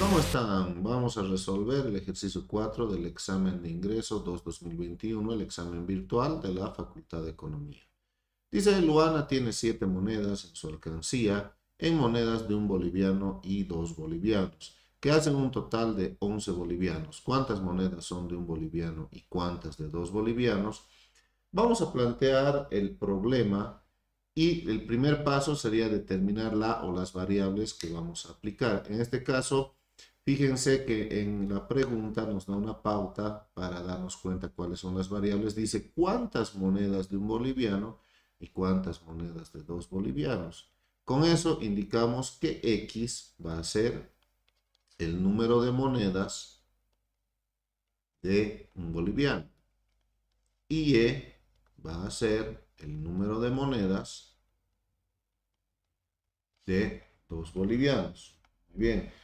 ¿Cómo están? Vamos a resolver el ejercicio 4 del examen de ingreso 2-2021, el examen virtual de la Facultad de Economía. Dice, Luana tiene 7 monedas en su alcancía, en monedas de un boliviano y dos bolivianos, que hacen un total de 11 bolivianos. ¿Cuántas monedas son de un boliviano y cuántas de dos bolivianos? Vamos a plantear el problema y el primer paso sería determinar la o las variables que vamos a aplicar. En este caso, Fíjense que en la pregunta nos da una pauta para darnos cuenta cuáles son las variables. Dice cuántas monedas de un boliviano y cuántas monedas de dos bolivianos. Con eso indicamos que X va a ser el número de monedas de un boliviano. Y E va a ser el número de monedas de dos bolivianos. Muy bien.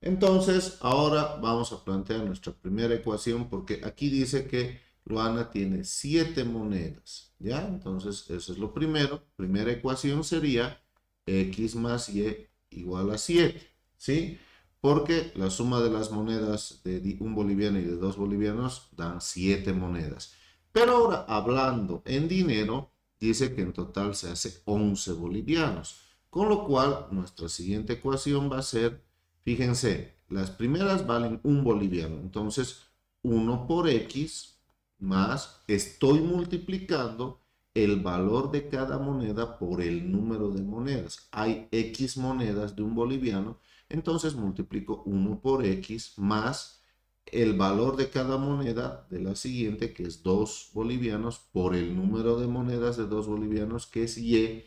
Entonces, ahora vamos a plantear nuestra primera ecuación porque aquí dice que Luana tiene 7 monedas, ¿ya? Entonces, eso es lo primero. Primera ecuación sería x más y igual a 7, ¿sí? Porque la suma de las monedas de un boliviano y de dos bolivianos dan siete monedas. Pero ahora, hablando en dinero, dice que en total se hace 11 bolivianos. Con lo cual, nuestra siguiente ecuación va a ser Fíjense, las primeras valen un boliviano. Entonces, 1 por X más estoy multiplicando el valor de cada moneda por el número de monedas. Hay X monedas de un boliviano, entonces multiplico 1 por X más el valor de cada moneda de la siguiente, que es 2 bolivianos, por el número de monedas de 2 bolivianos, que es Y,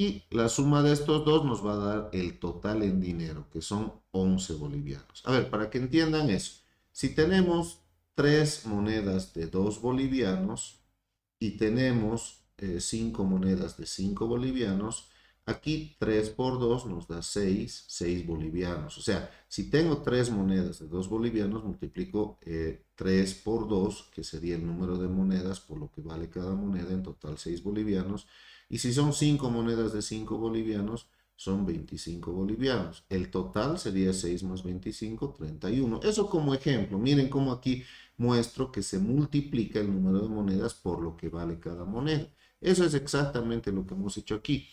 y la suma de estos dos nos va a dar el total en dinero, que son 11 bolivianos. A ver, para que entiendan eso, si tenemos tres monedas de 2 bolivianos y tenemos 5 eh, monedas de 5 bolivianos, Aquí 3 por 2 nos da 6, 6 bolivianos. O sea, si tengo 3 monedas de 2 bolivianos, multiplico 3 eh, por 2, que sería el número de monedas por lo que vale cada moneda, en total 6 bolivianos. Y si son 5 monedas de 5 bolivianos, son 25 bolivianos. El total sería 6 más 25, 31. Eso como ejemplo. Miren cómo aquí muestro que se multiplica el número de monedas por lo que vale cada moneda. Eso es exactamente lo que hemos hecho aquí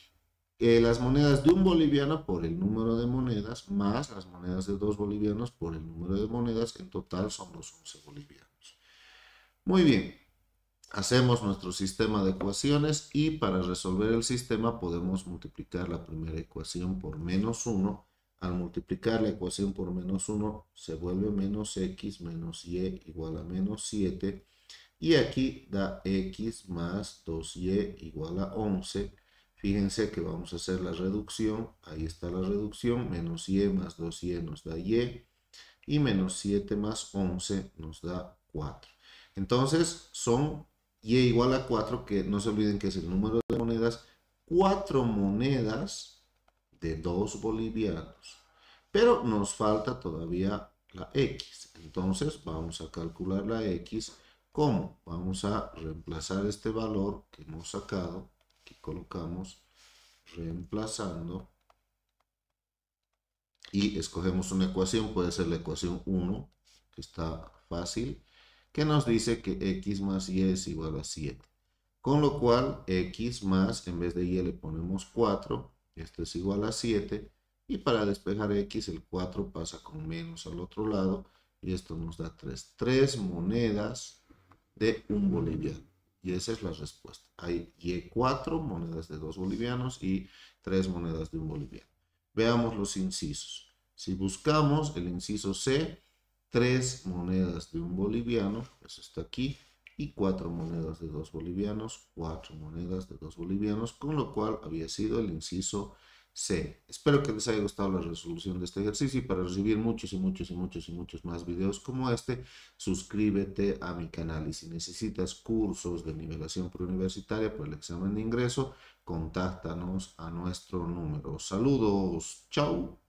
las monedas de un boliviano por el número de monedas, más las monedas de dos bolivianos por el número de monedas, que en total son los 11 bolivianos. Muy bien, hacemos nuestro sistema de ecuaciones y para resolver el sistema podemos multiplicar la primera ecuación por menos 1. Al multiplicar la ecuación por menos 1 se vuelve menos x menos y igual a menos 7. Y aquí da x más 2y igual a 11 Fíjense que vamos a hacer la reducción. Ahí está la reducción. Menos y más 2y nos da y. Y menos 7 más 11 nos da 4. Entonces son y igual a 4, que no se olviden que es el número de monedas. 4 monedas de 2 bolivianos. Pero nos falta todavía la X. Entonces vamos a calcular la X. ¿Cómo? Vamos a reemplazar este valor que hemos sacado Aquí colocamos reemplazando y escogemos una ecuación, puede ser la ecuación 1, que está fácil, que nos dice que x más y es igual a 7. Con lo cual, x más, en vez de y le ponemos 4, esto es igual a 7, y para despejar x, el 4 pasa con menos al otro lado, y esto nos da 3. 3 monedas de un boliviano. Y esa es la respuesta. Hay cuatro 4 monedas de dos bolivianos y tres monedas de un boliviano. Veamos los incisos. Si buscamos el inciso C, 3 monedas de un boliviano, eso está aquí, y cuatro monedas de dos bolivianos, cuatro monedas de dos bolivianos, con lo cual había sido el inciso C. C. Espero que les haya gustado la resolución de este ejercicio y para recibir muchos y muchos y muchos y muchos más videos como este, suscríbete a mi canal y si necesitas cursos de nivelación preuniversitaria para el examen de ingreso, contáctanos a nuestro número. Saludos, chao.